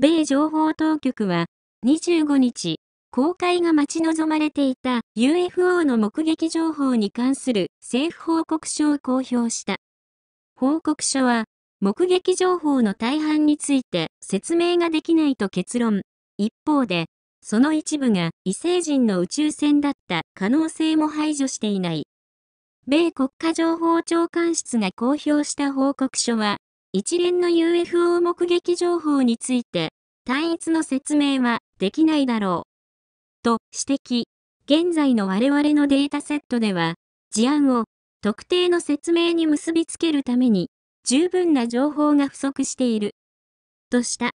米情報当局は25日、公開が待ち望まれていた UFO の目撃情報に関する政府報告書を公表した。報告書は、目撃情報の大半について説明ができないと結論。一方で、その一部が異星人の宇宙船だった可能性も排除していない。米国家情報長官室が公表した報告書は、一連の UFO 目撃情報について、単一の説明はできないだろう。と指摘。現在の我々のデータセットでは、事案を特定の説明に結びつけるために、十分な情報が不足している。とした。